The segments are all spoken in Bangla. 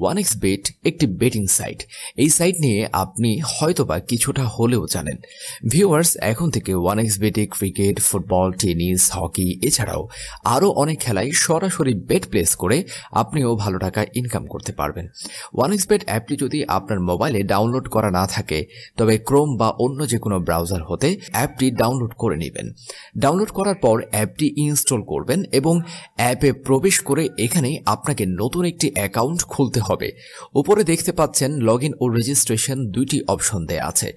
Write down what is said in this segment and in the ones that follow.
ওয়ান এক্স বেট একটি বেটিং সাইট এই সাইট নিয়ে আপনি হয়তো বা কিছুটা হলেও জানেন ভিউয়ার্স এখন থেকে ওয়ান এক্স বেটে ক্রিকেট ফুটবল টেনিস হকি এছাড়াও আরও অনেক খেলায় সরাসরি বেট প্লেস করে আপনিও ভালো টাকা ইনকাম করতে পারবেন ওয়ান এক্স বেট অ্যাপটি যদি আপনার মোবাইলে ডাউনলোড করা না থাকে তবে ক্রোম বা অন্য যে কোনো ব্রাউজার হতে অ্যাপটি ডাউনলোড করে নেবেন ডাউনলোড করার পর অ্যাপটি ইনস্টল করবেন এবং অ্যাপে প্রবেশ করে এখানে আপনাকে নতুন একটি অ্যাকাউন্ট খুলতে হবে উপরে দেখতে পাচ্ছেন লগ ইন ও রেজিস্ট্রেশন দুইটি অপশন দেয়া আছে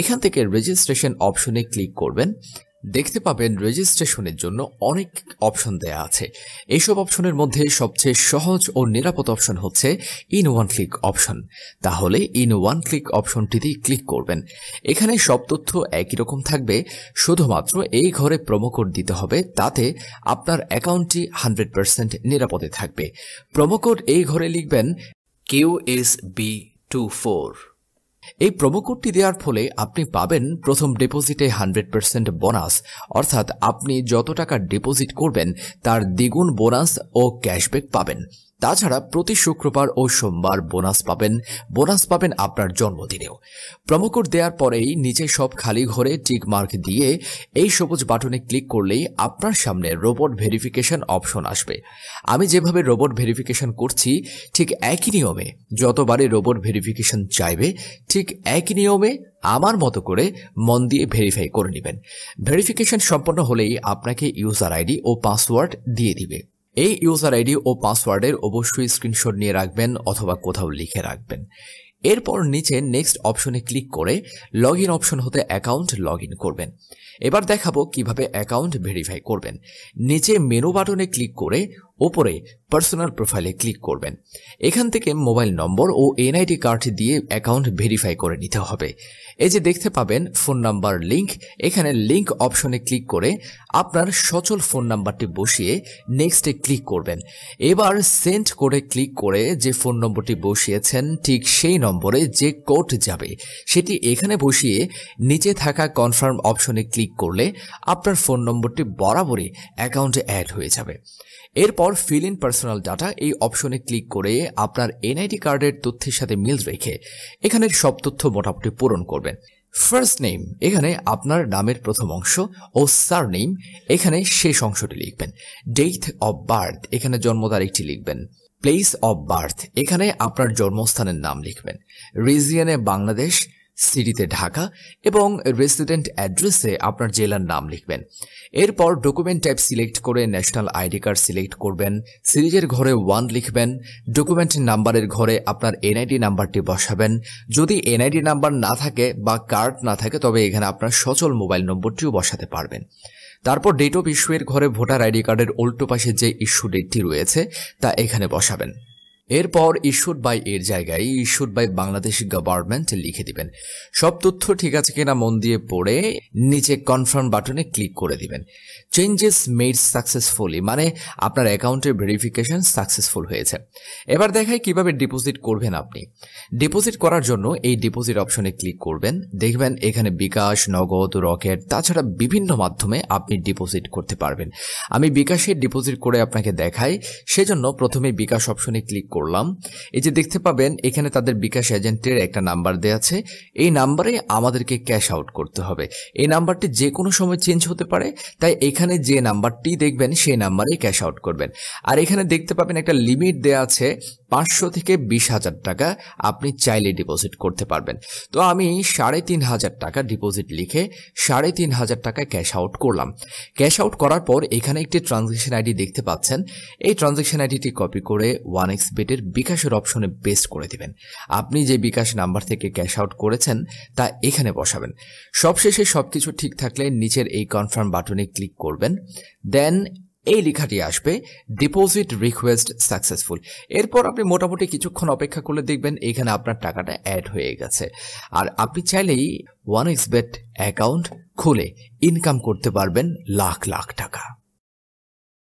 এখান থেকে রেজিস্ট্রেশন অপশনে ক্লিক করবেন দেখতে পাবেন রেজিস্ট্রেশনের জন্য অনেক অপশন দেয়া আছে এইসব অপশনের মধ্যে সবচেয়ে সহজ ও নিরাপদ অপশন হচ্ছে ইন ওয়ান ক্লিক অপশন তাহলে ইন ওয়ান ক্লিক অপশনটিতেই ক্লিক করবেন এখানে সব তথ্য একই রকম থাকবে শুধুমাত্র এই ঘরে কোড দিতে হবে তাতে আপনার অ্যাকাউন্টটি হান্ড্রেড পারসেন্ট নিরাপদে থাকবে কোড এই ঘরে লিখবেন Q S B two four এই প্রোমো কোডটি দেওয়ার ফলে আপনি পাবেন প্রথম ডিপোজিটে হান্ড্রেড পার্সেন্ট বোনাস অর্থাৎ আপনি যত টাকা ডিপোজিট করবেন তার দ্বিগুণ বোনাস ও ক্যাশব্যাক পাবেন তাছাড়া প্রতি শুক্রবার ও সোমবার বোনাস পাবেন বোনাস পাবেন আপনার জন্মদিনেও প্রমোকোড দেওয়ার পরেই নিচে সব খালি ঘরে টিক মার্ক দিয়ে এই সবুজ বাটনে ক্লিক করলেই আপনার সামনে রোবট ভেরিফিকেশন অপশন আসবে আমি যেভাবে রোবট ভেরিফিকেশন করছি ঠিক একই নিয়মে যতবারই রোবট ভেরিফিকেশন চাইবে ঠিক একই নিয়মে আমার মতো করে মন দিয়ে ভেরিফাই করে নেবেন ভেরিফিকেশন সম্পন্ন হলেই আপনাকে ইউজার আইডি ও পাসওয়ার্ড দিয়ে দিবে এই ইউজার আইডি ও পাসওয়ার্ডের অবশ্যই স্ক্রিনশট নিয়ে রাখবেন অথবা কোথাও লিখে রাখবেন এরপর নিচে নেক্সট অপশনে ক্লিক করে লগ ইন অপশন হতে অ্যাকাউন্ট লগ ইন করবেন এবার দেখাবো কিভাবে অ্যাকাউন্ট ভেরিফাই করবেন নিচে মেনু বাটনে ক্লিক করে ওপরে পার্সোনাল প্রোফাইলে ক্লিক করবেন এখান থেকে মোবাইল নম্বর ও এনআইডি কার্ড দিয়ে অ্যাকাউন্ট ভেরিফাই করে নিতে হবে এই যে দেখতে পাবেন ফোন নাম্বার লিংক এখানে লিংক অপশনে ক্লিক করে আপনার সচল ফোন নাম্বারটি বসিয়ে নেক্সটে ক্লিক করবেন এবার সেন্ড করে ক্লিক করে যে ফোন নম্বরটি বসিয়েছেন ঠিক সেই নম্বরে যে কোড যাবে সেটি এখানে বসিয়ে নিচে থাকা কনফার্ম অপশনে ক্লিক করলে আপনার ফোন নম্বরটি বরাবরই অ্যাকাউন্টে অ্যাড হয়ে যাবে এরপর or fill in personal data এই অপশনে ক্লিক করে আপনার এনআইডি কার্ডের তথ্যের সাথে মিল রেখে এখানের সব তথ্য মোটামুটি পূরণ করবেন ফার্স্ট নেম এখানে আপনার নামের প্রথম অংশ ও সার নেম এখানে শেষ অংশটি লিখবেন ডেথ অব বার্থ এখানে জন্ম তারিখটি লিখবেন প্লেস অব বার্থ এখানে আপনার জন্মস্থানের নাম লিখবেন রিজিয়নে বাংলাদেশ সিটিতে ঢাকা এবং রেসিডেন্ট অ্যাড্রেসে আপনার জেলার নাম লিখবেন এরপর ডকুমেন্ট টাইপ সিলেক্ট করে ন্যাশনাল আইডি কার্ড সিলেক্ট করবেন সিরিজের ঘরে ওয়ান লিখবেন ডকুমেন্ট নাম্বারের ঘরে আপনার এনআইডি নাম্বারটি বসাবেন যদি এনআইডি নাম্বার না থাকে বা কার্ড না থাকে তবে এখানে আপনার সচল মোবাইল নম্বরটিও বসাতে পারবেন তারপর ডেট অফ ইস্যুয়ের ঘরে ভোটার আইডি কার্ডের উল্টো পাশে যে ইস্যু ডেটটি রয়েছে তা এখানে বসাবেন এরপর ইস্যুড বাই এর জায়গায় ইস্যুড বাই বাংলাদেশ গভর্নমেন্ট লিখে দিবেন সব তথ্য ঠিক আছে কিনা মন দিয়ে পড়ে নিচে কনফার্ম বাটনে ক্লিক করে দিবেন চেঞ্জেস মেড সাকসেসফুলি মানে আপনার অ্যাকাউন্টের ভেরিফিকেশন সাকসেসফুল হয়েছে এবার দেখায় কিভাবে ডিপোজিট করবেন আপনি ডিপোজিট করার জন্য এই ডিপোজিট অপশনে ক্লিক করবেন দেখবেন এখানে বিকাশ নগদ রকেট তাছাড়া বিভিন্ন মাধ্যমে আপনি ডিপোজিট করতে পারবেন আমি বিকাশে ডিপোজিট করে আপনাকে দেখাই সেজন্য প্রথমে বিকাশ অপশনে ক্লিক করলাম এই যে দেখতে পাবেন এখানে তাদের বিকাশ এজেন্টের একটা নাম্বার দেওয়া আছে এই নাম্বারে আমাদেরকে ক্যাশ আউট করতে হবে এই নাম্বারটি যে কোনো সময় চেঞ্জ হতে পারে তাই এখানে যে নাম্বারটি দেখবেন সেই নাম্বারেই ক্যাশ আউট করবেন আর এখানে দেখতে পাবেন একটা লিমিট দেওয়া আছে পাঁচশো থেকে বিশ হাজার টাকা আপনি চাইলে ডিপোজিট করতে পারবেন তো আমি সাড়ে তিন হাজার টাকা ডিপোজিট লিখে সাড়ে তিন হাজার টাকা ক্যাশ আউট করলাম ক্যাশ আউট করার পর এখানে একটি ট্রানজেকশন আইডি দেখতে পাচ্ছেন এই ট্রানজেকশন আইডিটি কপি করে ওয়ান এক্স ওয়েবসাইটের বিকাশের অপশনে বেস্ট করে দিবেন আপনি যে বিকাশ নাম্বার থেকে ক্যাশ আউট করেছেন তা এখানে বসাবেন সবশেষে সব কিছু ঠিক থাকলে নিচের এই কনফার্ম বাটনে ক্লিক করবেন দেন এই লেখাটি আসবে ডিপোজিট রিকোয়েস্ট সাকসেসফুল এরপর আপনি মোটামুটি কিছুক্ষণ অপেক্ষা করলে দেখবেন এখানে আপনার টাকাটা অ্যাড হয়ে গেছে আর আপনি চাইলেই ওয়ান এক্সবেট অ্যাকাউন্ট খুলে ইনকাম করতে পারবেন লাখ লাখ টাকা